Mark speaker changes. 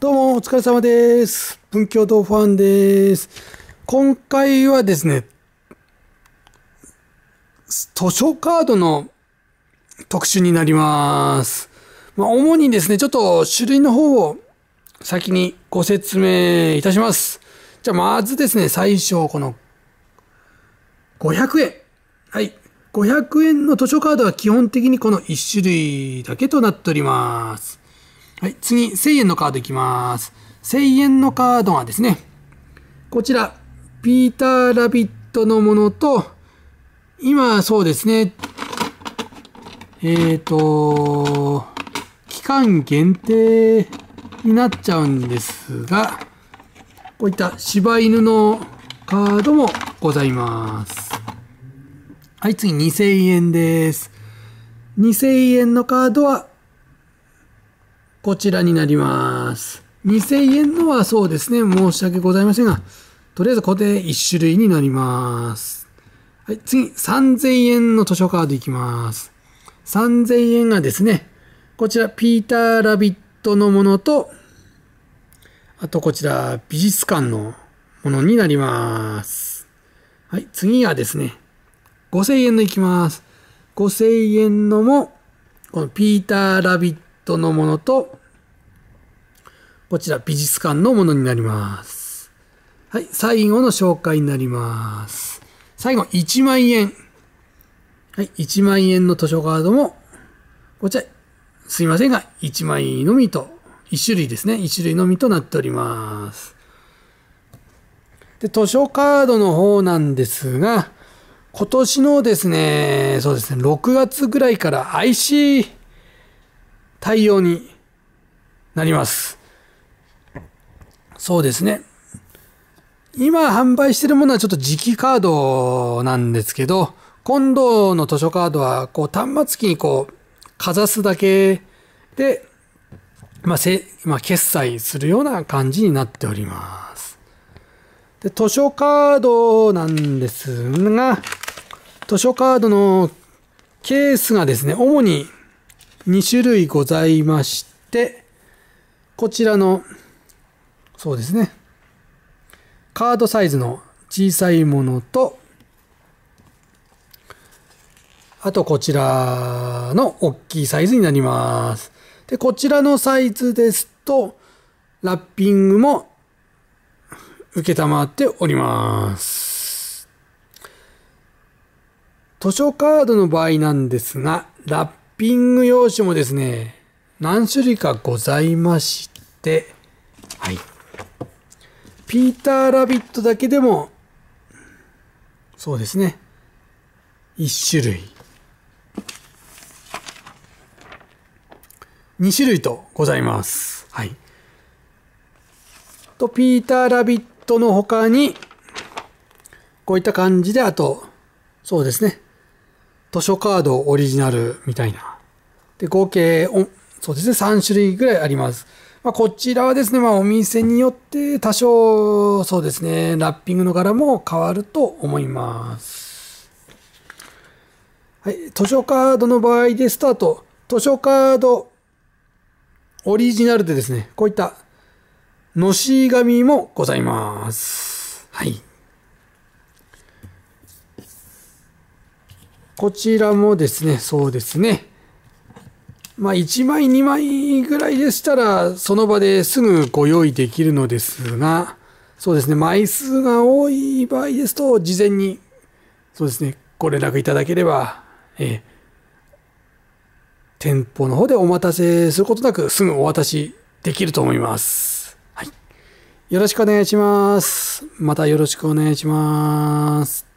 Speaker 1: どうもお疲れ様です。文教堂ファンです。今回はですね、図書カードの特集になります。まあ、主にですね、ちょっと種類の方を先にご説明いたします。じゃあ、まずですね、最初、この500円。はい。500円の図書カードは基本的にこの1種類だけとなっております。はい、次、1000円のカードいきます。1000円のカードはですね、こちら、ピーターラビットのものと、今、そうですね、えっ、ー、と、期間限定になっちゃうんですが、こういった柴犬のカードもございます。はい、次2000円です。2000円のカードはこちらになります。2000円のはそうですね、申し訳ございませんが、とりあえず固定1種類になります。はい、次、3000円の図書カードいきます。3000円がですね、こちら、ピーター・ラビットのものと、あとこちら、美術館のものになります。はい、次がですね、5000円のいきます。5000円のも、このピーター・ラビットのものと、こちら美術館のものになります。はい、最後の紹介になります。最後、1万円。はい、1万円の図書カードも、こちら、すいませんが、1枚のみと、1種類ですね、1種類のみとなっております。で、図書カードの方なんですが、今年のですね、そうですね、6月ぐらいから IC、対応になります。そうですね。今販売してるものはちょっと磁気カードなんですけど、今度の図書カードは、こう、端末機にこう、かざすだけで、まあ、せ、まあ、決済するような感じになっております。で、図書カードなんですが、図書カードのケースがですね、主に2種類ございまして、こちらの、そうですね、カードサイズの小さいものと、あとこちらの大きいサイズになります。で、こちらのサイズですと、ラッピングも受っております。図書カードの場合なんですが、ラッピング用紙もですね、何種類かございまして、はい。ピーターラビットだけでも、そうですね、1種類。2種類とございます。はい。と、ピーターラビットの他に、こういった感じで、あと、そうですね。図書カードオリジナルみたいな。で、合計、そうですね、3種類ぐらいあります。まあ、こちらはですね、まあ、お店によって多少、そうですね、ラッピングの柄も変わると思います。はい、図書カードの場合でスタート。図書カードオリジナルでですね、こういったのし紙もございます。はい。こちらもですね、そうですね。まあ、1枚、2枚ぐらいでしたら、その場ですぐご用意できるのですが、そうですね、枚数が多い場合ですと、事前に、そうですね、ご連絡いただければ、え店舗の方でお待たせすることなく、すぐお渡しできると思います。はい。よろしくお願いします。またよろしくお願いします。